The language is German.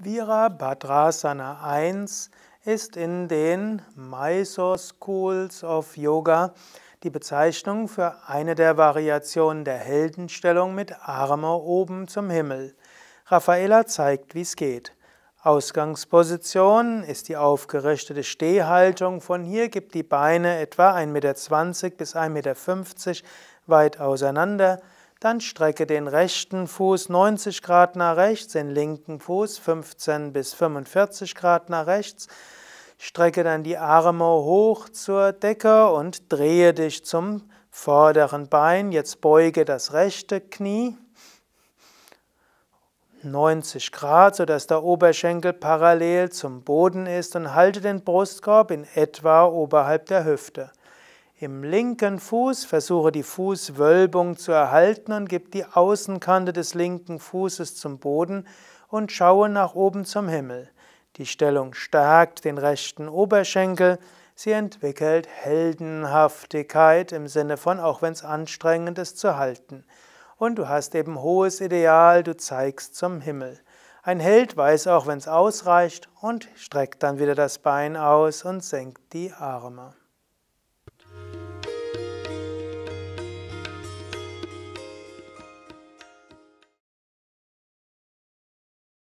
Virabhadrasana 1 ist in den Mysore Schools of Yoga die Bezeichnung für eine der Variationen der Heldenstellung mit Arme oben zum Himmel. Raffaella zeigt, wie es geht. Ausgangsposition ist die aufgerichtete Stehhaltung. Von hier gibt die Beine etwa 1,20 Meter bis 1,50 Meter weit auseinander. Dann strecke den rechten Fuß 90 Grad nach rechts, den linken Fuß 15 bis 45 Grad nach rechts. Strecke dann die Arme hoch zur Decke und drehe dich zum vorderen Bein. Jetzt beuge das rechte Knie 90 Grad, sodass der Oberschenkel parallel zum Boden ist und halte den Brustkorb in etwa oberhalb der Hüfte. Im linken Fuß versuche die Fußwölbung zu erhalten und gib die Außenkante des linken Fußes zum Boden und schaue nach oben zum Himmel. Die Stellung stärkt den rechten Oberschenkel, sie entwickelt Heldenhaftigkeit im Sinne von, auch wenn es anstrengend ist, zu halten. Und du hast eben hohes Ideal, du zeigst zum Himmel. Ein Held weiß auch, wenn es ausreicht und streckt dann wieder das Bein aus und senkt die Arme.